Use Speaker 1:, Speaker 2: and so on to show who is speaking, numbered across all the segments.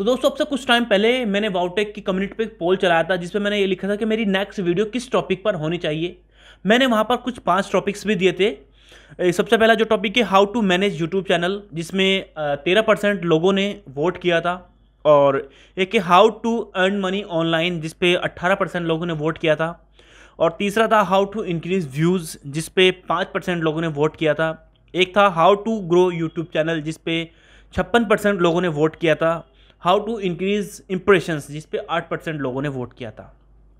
Speaker 1: तो दोस्तों अब से कुछ टाइम पहले मैंने वाउटेक की कम्युनिटी पे पोल चलाया था जिसमें मैंने ये लिखा था कि मेरी नेक्स्ट वीडियो किस टॉपिक पर होनी चाहिए मैंने वहाँ पर कुछ पांच टॉपिक्स भी दिए थे सबसे पहला जो टॉपिक है how to manage YouTube channel जिसमें तेरह परसेंट लोगों ने वोट किया था और एक है how to earn money online जिसपे अट्ठारह परसेंट लोगों ने वोट किया था और तीसरा था हाउ टू इंक्रीज व्यूज़ जिसपे पाँच परसेंट लोगों ने वोट किया था एक था how to grow YouTube channel जिसपे छप्पन परसेंट लोगों ने वोट किया था हाउ टू इंक्रीज इम्प्रेशंस जिस पे आठ परसेंट लोगों ने वोट किया था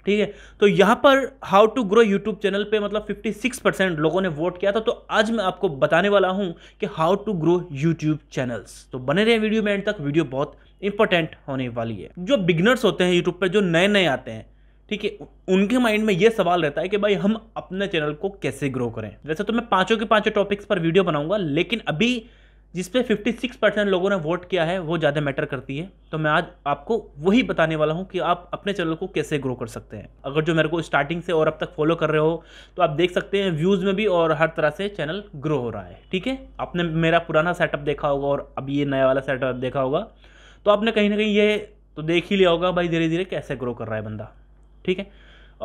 Speaker 1: ठीक है तो यहाँ पर how to grow YouTube channel पे मतलब 56 परसेंट लोगों ने वोट किया था तो आज मैं आपको बताने वाला हूँ कि how to grow YouTube channels तो बने रहे वीडियो में एंड तक वीडियो बहुत इंपॉर्टेंट होने वाली है जो बिगनर्स होते हैं यूट्यूब पर जो नए नए आते हैं ठीक है उनके माइंड में ये सवाल रहता है कि भाई हम अपने चैनल को कैसे ग्रो करें वैसे तो मैं पाँचों के पाँचों टॉपिक्स पर वीडियो बनाऊंगा लेकिन अभी जिस पे 56 परसेंट लोगों ने वोट किया है वो ज़्यादा मैटर करती है तो मैं आज आपको वही बताने वाला हूँ कि आप अपने चैनल को कैसे ग्रो कर सकते हैं अगर जो मेरे को स्टार्टिंग से और अब तक फॉलो कर रहे हो तो आप देख सकते हैं व्यूज़ में भी और हर तरह से चैनल ग्रो हो रहा है ठीक है आपने मेरा पुराना सेटअप देखा होगा और अब ये नया वाला सेटअप देखा होगा तो आपने कहीं ना कहीं ये तो देख ही लिया होगा भाई धीरे धीरे कैसे ग्रो कर रहा है बंदा ठीक है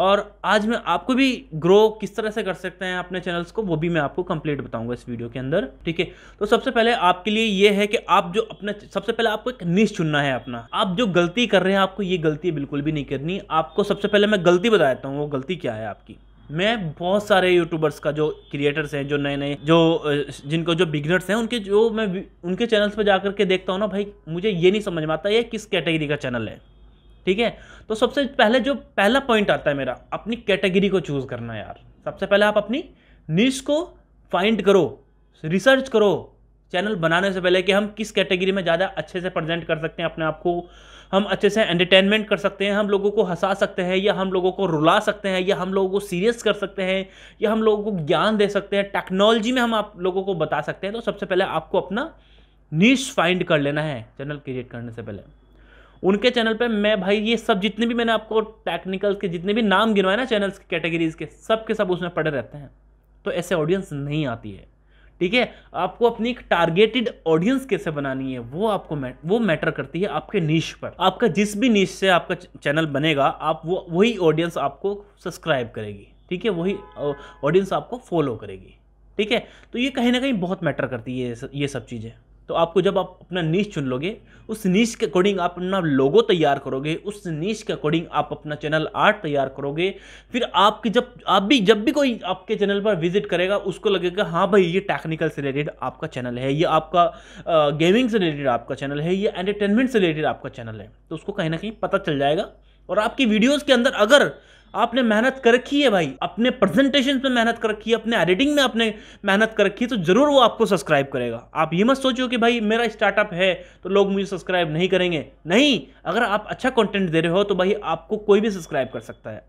Speaker 1: और आज मैं आपको भी ग्रो किस तरह से कर सकते हैं अपने चैनल्स को वो भी मैं आपको कंप्लीट बताऊंगा इस वीडियो के अंदर ठीक है तो सबसे पहले आपके लिए ये है कि आप जो अपने सबसे पहले आपको एक निश चुनना है अपना आप जो गलती कर रहे हैं आपको ये गलती बिल्कुल भी नहीं करनी आपको सबसे पहले मैं गलती बता देता हूँ वो गलती क्या है आपकी मैं बहुत सारे यूट्यूबर्स का जो क्रिएटर्स हैं जो नए नए जो जिनको जो बिगनर्स हैं उनके जो मैं उनके चैनल्स पर जाकर के देखता हूँ ना भाई मुझे ये नहीं समझ में आता ये किस कैटेगरी का चैनल है ठीक है तो सबसे पहले जो पहला पॉइंट आता है मेरा अपनी कैटेगरी को चूज़ करना यार सबसे पहले आप अपनी नीच को फाइंड करो रिसर्च करो चैनल बनाने से पहले कि हम किस कैटेगरी में ज़्यादा अच्छे से प्रेजेंट कर सकते हैं अपने आप को हम अच्छे से एंटरटेनमेंट कर सकते हैं हम लोगों को हंसा सकते हैं या हम लोगों को रुला सकते हैं या हम लोगों को सीरियस कर सकते हैं या हम लोगों को ज्ञान दे सकते हैं टेक्नोलॉजी में हम आप लोगों को बता सकते हैं तो सबसे पहले आपको अपना नीच फाइंड कर लेना है चैनल क्रिएट करने से पहले उनके चैनल पे मैं भाई ये सब जितने भी मैंने आपको टेक्निकल्स के जितने भी नाम गिनवाए ना चैनल्स के कैटेगरीज के सब के सब उसमें पड़े रहते हैं तो ऐसे ऑडियंस नहीं आती है ठीक है आपको अपनी एक टारगेटेड ऑडियंस कैसे बनानी है वो आपको मैट, वो मैटर करती है आपके नीश पर आपका जिस भी नीश से आपका चैनल बनेगा आप वो वही ऑडियंस आपको सब्सक्राइब करेगी ठीक है वही ऑडियंस आपको फॉलो करेगी ठीक है तो ये कहीं ना कहीं बहुत मैटर करती है ये सब चीज़ें तो आपको जब आप अपना नीच चुन लोगे उस नीच के अकॉर्डिंग आप अपना लोगो तैयार करोगे उस नीच के अकॉर्डिंग आप अपना चैनल आर्ट तैयार करोगे फिर आपकी जब आप भी जब भी कोई आपके चैनल पर विजिट करेगा उसको लगेगा हाँ भाई ये टेक्निकल से रिलेटेड आपका चैनल है ये आपका गेमिंग से रिलेटेड आपका चैनल है ये एंटरटेनमेंट से रिलेटेड आपका चैनल है तो उसको कहीं ना कहीं पता चल जाएगा और आपकी वीडियोज़ के अंदर अगर आपने मेहनत कर रखी है भाई अपने प्रेजेंटेशन में मेहनत कर रखी है अपने एडिटिंग में आपने मेहनत कर रखी है तो जरूर वो आपको सब्सक्राइब करेगा आप ये मत सोचो कि भाई मेरा स्टार्टअप है तो लोग मुझे सब्सक्राइब नहीं करेंगे नहीं अगर आप अच्छा कॉन्टेंट दे रहे हो तो भाई आपको कोई भी सब्सक्राइब कर सकता है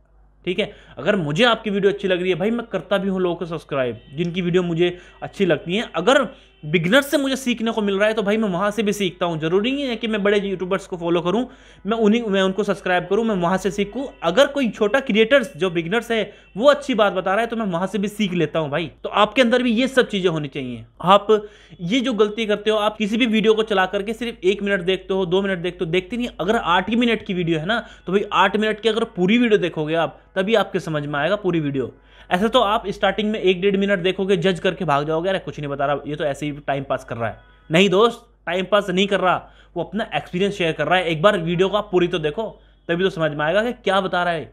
Speaker 1: ठीक है अगर मुझे आपकी वीडियो अच्छी लग रही है भाई मैं करता भी हूँ लोगों को सब्सक्राइब जिनकी वीडियो मुझे अच्छी लगती है अगर बिगनर से मुझे सीखने को मिल रहा है तो भाई मैं वहाँ से भी सीखता हूँ जरूरी नहीं है कि मैं बड़े यूट्यूबर्स को फॉलो करूँ मैं उन्हीं मैं उनको सब्सक्राइब करूँ मैं वहाँ से सीखूँ अगर कोई छोटा क्रिएटर्स जो बिगनर्स है वो अच्छी बात बता रहा है तो मैं वहाँ से भी सीख लेता हूँ भाई तो आपके अंदर भी ये सब चीज़ें होनी चाहिए आप ये जो गलती करते हो आप किसी भी वीडियो को चला करके सिर्फ एक मिनट देखते हो दो मिनट देखते हो देखते नहीं अगर आठ मिनट की वीडियो है ना तो भाई आठ मिनट की अगर पूरी वीडियो देखोगे आप तभी आपके समझ में आएगा पूरी वीडियो ऐसे तो आप स्टार्टिंग में एक डेढ़ मिनट देखोगे जज करके भाग जाओगे अरे कुछ नहीं बता रहा ये तो ऐसे ही टाइम पास कर रहा है नहीं दोस्त टाइम पास नहीं कर रहा वो अपना एक्सपीरियंस शेयर कर रहा है एक बार वीडियो को आप पूरी तो देखो तभी तो समझ में आएगा कि क्या बता रहा है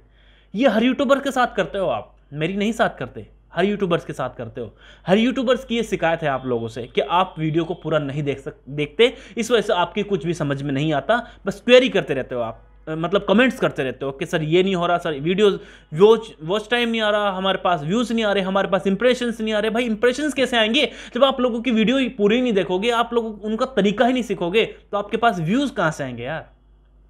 Speaker 1: ये हर यूट्यूबर के साथ करते हो आप मेरी नहीं साथ करते हर यूट्यूबर्स के साथ करते हो हर यूट्यूबर्स की ये शिकायत है आप लोगों से कि आप वीडियो को पूरा नहीं देख सक देखते इस वजह से आपकी कुछ भी समझ में नहीं आता बस क्वेरी करते रहते हो आप मतलब कमेंट्स करते रहते हो कि सर ये नहीं हो रहा sir video watch watch time नहीं आ रहा हमारे पास व्यूज़ नहीं आ रहे हमारे पास इंप्रेशंस नहीं आ रहे भाई इंप्रेशन कैसे आएंगे जब आप लोगों की वीडियो पूरी नहीं देखोगे आप लोग उनका तरीका ही नहीं सीखोगे तो आपके पास व्यूज़ कहाँ से आएंगे यार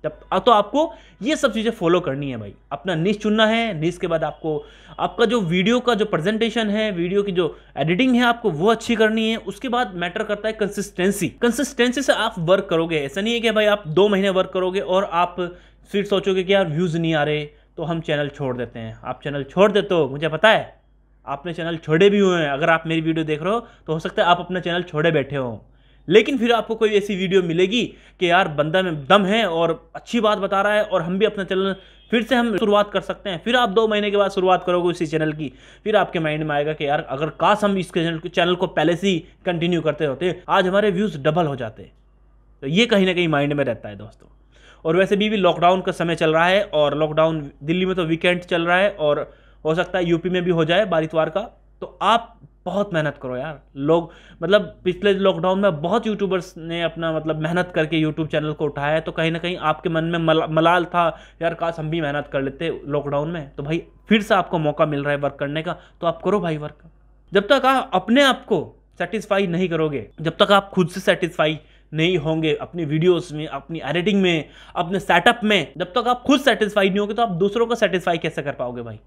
Speaker 1: तब तो आपको ये सब चीज़ें फॉलो करनी है भाई अपना निश चुनना है निश के बाद आपको आपका जो वीडियो का जो प्रेजेंटेशन है वीडियो की जो एडिटिंग है आपको वो अच्छी करनी है उसके बाद मैटर करता है कंसिस्टेंसी कंसिस्टेंसी से आप वर्क करोगे ऐसा नहीं है कि भाई आप दो महीने वर्क करोगे और आप फिर सोचोगे कि यार व्यूज़ नहीं आ रहे तो हम चैनल छोड़ देते हैं आप चैनल छोड़ देते हो मुझे पता है आपने चैनल छोड़े भी हुए हैं अगर आप मेरी वीडियो देख रहे हो तो हो सकता है आप अपना चैनल छोड़े बैठे हों लेकिन फिर आपको कोई ऐसी वीडियो मिलेगी कि यार बंदा में दम है और अच्छी बात बता रहा है और हम भी अपना चैनल फिर से हम शुरुआत कर सकते हैं फिर आप दो महीने के बाद शुरुआत करोगे इसी चैनल की फिर आपके माइंड में आएगा कि यार अगर काश हम इस चैनल को पहले से ही कंटिन्यू करते होते आज हमारे व्यूज़ डबल हो जाते तो ये कहीं ना कहीं माइंड में रहता है दोस्तों और वैसे भी भी लॉकडाउन का समय चल रहा है और लॉकडाउन दिल्ली में तो वीकेंड चल रहा है और हो सकता है यूपी में भी हो जाए बारितवार का तो आप बहुत मेहनत करो यार लोग मतलब पिछले लॉकडाउन में बहुत यूट्यूबर्स ने अपना मतलब मेहनत करके यूट्यूब चैनल को उठाया है तो कहीं ना कहीं आपके मन में मला मलाल था यार काश हम भी मेहनत कर लेते लॉकडाउन में तो भाई फिर से आपको मौका मिल रहा है वर्क करने का तो आप करो भाई वर्क जब तक आप अपने आप को सेटिस्फाई नहीं करोगे जब तक आप खुद से सेटिस्फाई नहीं होंगे अपनी वीडियोस में अपनी एडिटिंग में अपने सेटअप में जब तक आप खुद सेटिस्फाई नहीं होंगे तो आप दूसरों को सेटिस्फाई कैसे कर पाओगे भाई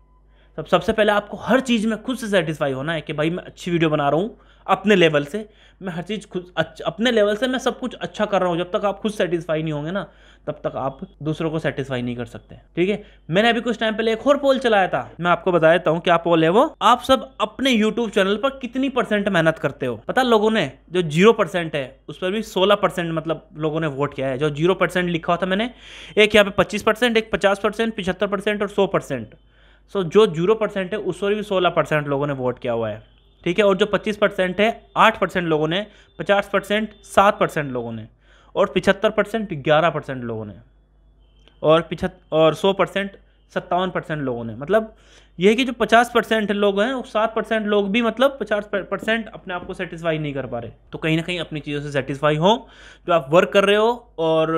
Speaker 1: तब सबसे पहले आपको हर चीज़ में खुद से सेटिस्फाई होना है कि भाई मैं अच्छी वीडियो बना रहा हूँ अपने लेवल से मैं हर चीज़ खुद अपने लेवल से मैं सब कुछ अच्छा कर रहा हूँ जब तक आप खुद सेटिस्फाई नहीं होंगे ना तब तक आप दूसरों को सेटिस्फाई नहीं कर सकते ठीक है मैंने अभी कुछ टाइम पहले एक और पोल चलाया था मैं आपको बता देता हूँ क्या पोल है वो आप सब अपने यूट्यूब चैनल पर कितनी परसेंट मेहनत करते हो पता लोगों ने जो जीरो परसेंट है उस पर भी सोलह परसेंट मतलब लोगों ने वोट किया है जो जीरो परसेंट लिखा हुआ था मैंने एक यहाँ पे पच्चीस परसेंट एक पचास परसेंट पिछहत्तर परसेंट और सौ परसेंट सो जो जीरो परसेंट है उस पर भी सोलह परसेंट लोगों ने वोट किया हुआ है ठीक है और जो पच्चीस परसेंट है आठ परसेंट लोगों ने पचास परसेंट सात परसेंट लोगों ने और पिछहत्तर परसेंट ग्यारह परसेंट लोगों ने और पिछहत् और सौ परसेंट सत्तावन परसेंट लोगों ने मतलब यह है कि जो पचास परसेंट लोग हैं सात परसेंट लोग भी मतलब पचास परसेंट अपने आप को सेटिस्फाई नहीं कर पा रहे तो कहीं ना कहीं अपनी चीज़ों से सेटिस्फाई हो जो आप वर्क कर रहे हो और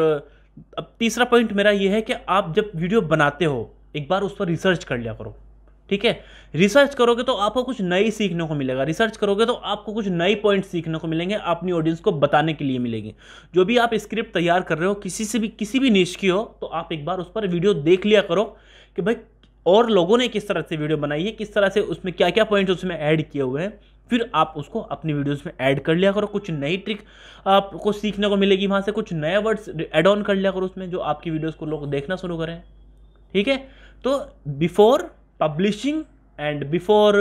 Speaker 1: अब तीसरा पॉइंट मेरा यह है कि आप जब वीडियो बनाते हो एक बार उस पर रिसर्च कर लिया करो ठीक है रिसर्च करोगे तो आपको कुछ नई सीखने को मिलेगा रिसर्च करोगे तो आपको कुछ नई पॉइंट सीखने को मिलेंगे अपनी ऑडियंस को बताने के लिए मिलेंगे जो भी आप स्क्रिप्ट तैयार कर रहे हो किसी से भी किसी भी निश की हो तो आप एक बार उस पर वीडियो देख लिया करो कि भाई और लोगों ने किस तरह से वीडियो बनाई है किस तरह से उसमें क्या क्या पॉइंट उसमें ऐड किए हुए हैं फिर आप उसको अपनी वीडियोस में ऐड कर लिया करो कुछ नई ट्रिक आपको सीखने को मिलेगी वहाँ से कुछ नए वर्ड्स एड ऑन कर लिया करो उसमें जो आपकी वीडियोस को लोग देखना शुरू करें ठीक है तो before publishing and before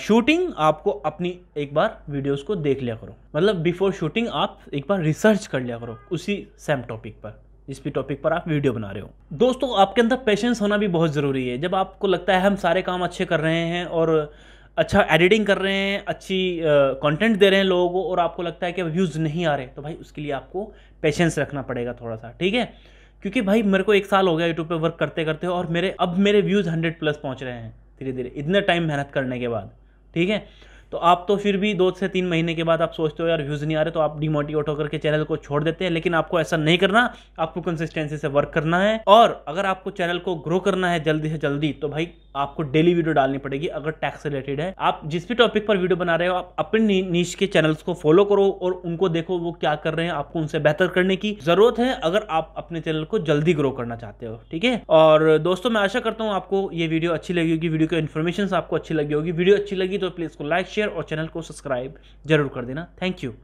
Speaker 1: shooting आपको अपनी एक बार वीडियोस को देख लिया करो मतलब बिफोर शूटिंग आप एक बार रिसर्च कर लिया करो उसी सेम टॉपिक पर जिस भी टॉपिक पर आप वीडियो बना रहे हो दोस्तों आपके अंदर पेशेंस होना भी बहुत ज़रूरी है जब आपको लगता है हम सारे काम अच्छे कर रहे हैं और अच्छा एडिटिंग कर रहे हैं अच्छी कंटेंट uh, दे रहे हैं लोगों को और आपको लगता है कि व्यूज़ नहीं आ रहे तो भाई उसके लिए आपको पेशेंस रखना पड़ेगा थोड़ा सा ठीक है क्योंकि भाई मेरे को एक साल हो गया यूट्यूब पर वर्क करते करते और मेरे अब मेरे व्यूज़ हंड्रेड प्लस पहुँच रहे हैं धीरे धीरे इतने टाइम मेहनत करने के बाद ठीक है तो आप तो फिर भी दो से तीन महीने के बाद आप सोचते हो यार व्यूज़ नहीं आ रहे तो आप डिमोटिवेट होकर के चैनल को छोड़ देते हैं लेकिन आपको ऐसा नहीं करना आपको कंसिस्टेंसी से वर्क करना है और अगर आपको चैनल को ग्रो करना है जल्दी से जल्दी तो भाई आपको डेली वीडियो डालनी पड़ेगी अगर टैक्स रिलेटेड है आप जिस भी टॉपिक पर वीडियो बना रहे हो आप अपने नीच के चैनल्स को फॉलो करो और उनको देखो वो क्या कर रहे हैं आपको उनसे बेहतर करने की जरूरत है अगर आप अपने चैनल को जल्दी ग्रो करना चाहते हो ठीक है और दोस्तों मैं आशा करता हूँ आपको ये वीडियो अच्छी लगी होगी वीडियो की इन्फॉर्मेशन आपको अच्छी लगी होगी वीडियो अच्छी लगी तो प्लीज को लाइक शेयर और चैनल को सब्सक्राइब जरूर कर देना थैंक यू